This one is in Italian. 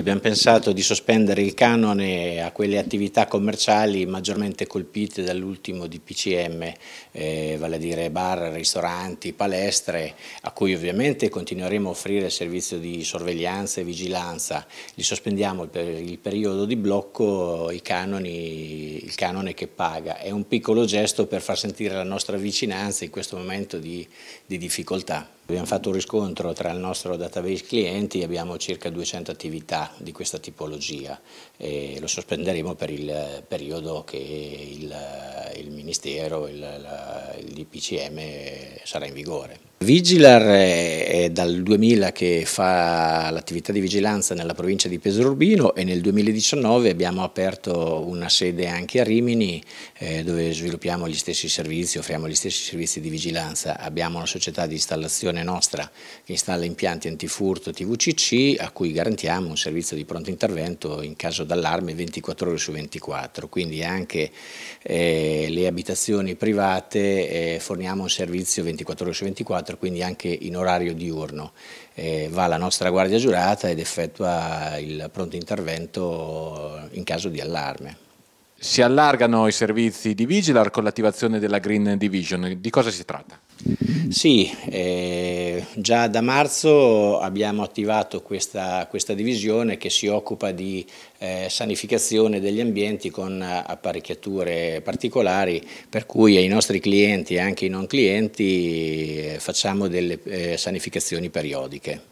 Abbiamo pensato di sospendere il canone a quelle attività commerciali maggiormente colpite dall'ultimo DPCM, eh, vale a dire bar, ristoranti, palestre, a cui ovviamente continueremo a offrire il servizio di sorveglianza e vigilanza. Li sospendiamo per il periodo di blocco i canoni il canone che paga. È un piccolo gesto per far sentire la nostra vicinanza in questo momento di, di difficoltà. Abbiamo fatto un riscontro tra il nostro database clienti, abbiamo circa 200 attività di questa tipologia e lo sospenderemo per il periodo che il, il Ministero, il, la, il DPCM sarà in vigore. Vigilar è dal 2000 che fa l'attività di vigilanza nella provincia di Pesorurbino e nel 2019 abbiamo aperto una sede anche a Rimini eh, dove sviluppiamo gli stessi servizi, offriamo gli stessi servizi di vigilanza. Abbiamo una società di installazione nostra che installa impianti antifurto TVCC a cui garantiamo un servizio di pronto intervento in caso d'allarme 24 ore su 24, quindi anche eh, le abitazioni private eh, forniamo un servizio 24 ore su 24 24, quindi anche in orario diurno. Eh, va la nostra guardia giurata ed effettua il pronto intervento in caso di allarme. Si allargano i servizi di Vigilar con l'attivazione della Green Division. Di cosa si tratta? Sì, eh, già da marzo abbiamo attivato questa, questa divisione che si occupa di eh, sanificazione degli ambienti con apparecchiature particolari per cui ai nostri clienti e anche ai non clienti eh, facciamo delle eh, sanificazioni periodiche.